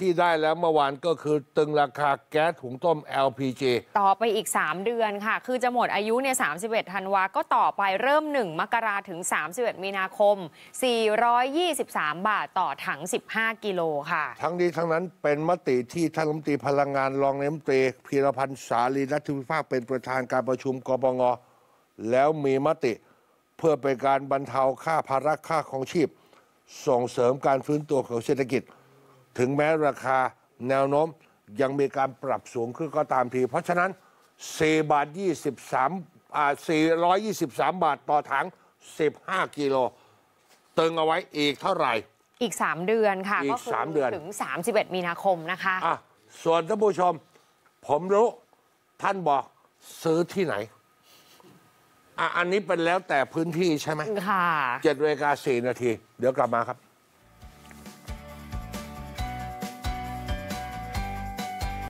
ที่ได้แล้วเมื่อวานก็คือตึงราคาแก๊สถุงต้ม LPG ต่อไปอีก 3 เดือนค่ะ คือจะหมดอายุเนี่ย31 ธันวา ก็ต่อไปเริ่ม 1 มกราถึง 31 มีนาคม 423 บาทต่อถัง 15 กิโลค่ะ ทั้งนี้ทั้งนั้นเป็นมติที่ท่านรัฐมนตรีพลังงานรองนายมนตรีพีรพันธ์สาลีรัฐวิภาคเป็นประธานการประชุมกบงแล้วมีมติเพื่อเป็นการบรรเทาค่าภาระค่าของชีพ ส่งเสริมการฟื้นตัวของเศรษฐกิจถึงแม้ราคาแนวโน้มยังมีการปรับสูงขึ้นก็ตามที เพราะฉะนั้น 4 บาท 23อ่า423 บาทต่อถัง 15 กิโลตึงเอาไว้อีกเท่าไหร่ อีก 3 เดือนค่ะอีก3สามเดือนถึง 31 มีนาคมนะคะอ่ะส่วนท่านผู้ชม ผมรู้ท่านบอกซื้อที่ไหนอ่ะอันนี้เป็นแล้วแต่พื้นที่ใช่ไหมค่ะ เจ็ดเวลาสี่นาที เดี๋ยวกลับมาครับ